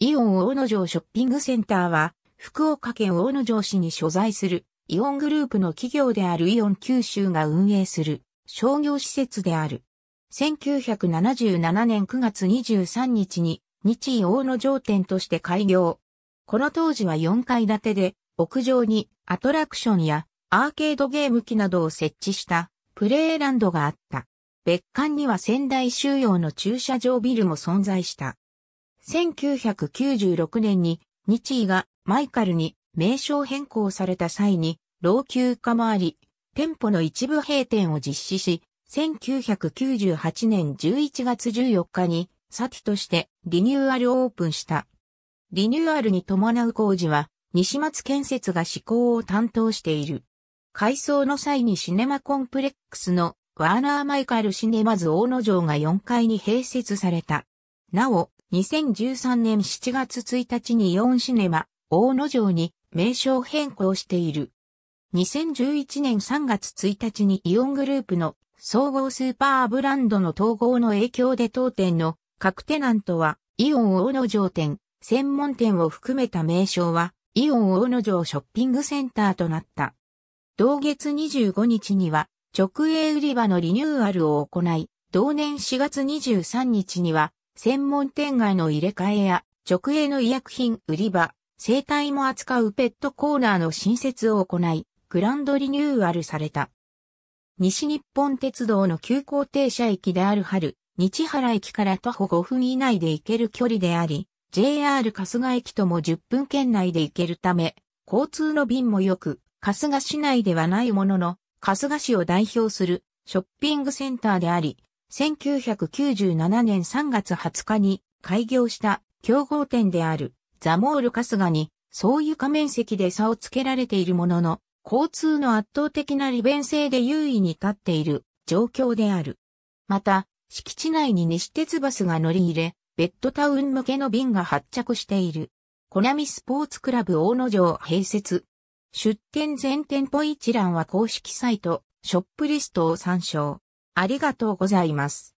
イオン大野城ショッピングセンターは、福岡県大野城市に所在する、イオングループの企業であるイオン九州が運営する商業施設である。1977年9月23日に日イ大野城店として開業。この当時は4階建てで屋上にアトラクションやアーケードゲーム機などを設置したプレイランドがあった。別館には仙台収容の駐車場ビルも存在した。1996年に日医がマイカルに名称変更された際に老朽化もあり、店舗の一部閉店を実施し、1998年11月14日に、サティとしてリニューアルオープンした。リニューアルに伴う工事は、西松建設が施工を担当している。改装の際にシネマコンプレックスのワーナーマイカルシネマズ大野城が4階に併設された。なお、2013年7月1日にイオンシネマ、大野城に名称変更している。2011年3月1日にイオングループの総合スーパーブランドの統合の影響で当店の各テナントはイオン大野城店、専門店を含めた名称はイオン大野城ショッピングセンターとなった。同月25日には直営売り場のリニューアルを行い、同年4月23日には専門店街の入れ替えや、直営の医薬品売り場、生態も扱うペットコーナーの新設を行い、グランドリニューアルされた。西日本鉄道の急行停車駅である春、日原駅から徒歩5分以内で行ける距離であり、JR 春日駅とも10分圏内で行けるため、交通の便も良く、春日市内ではないものの、春日市を代表するショッピングセンターであり、1997年3月20日に開業した競合店であるザモール春日に総床面積で差をつけられているものの、交通の圧倒的な利便性で優位に立っている状況である。また、敷地内に西鉄バスが乗り入れ、ベッドタウン向けの便が発着している。コナミスポーツクラブ大野城併設。出店全店舗一覧は公式サイト、ショップリストを参照。ありがとうございます。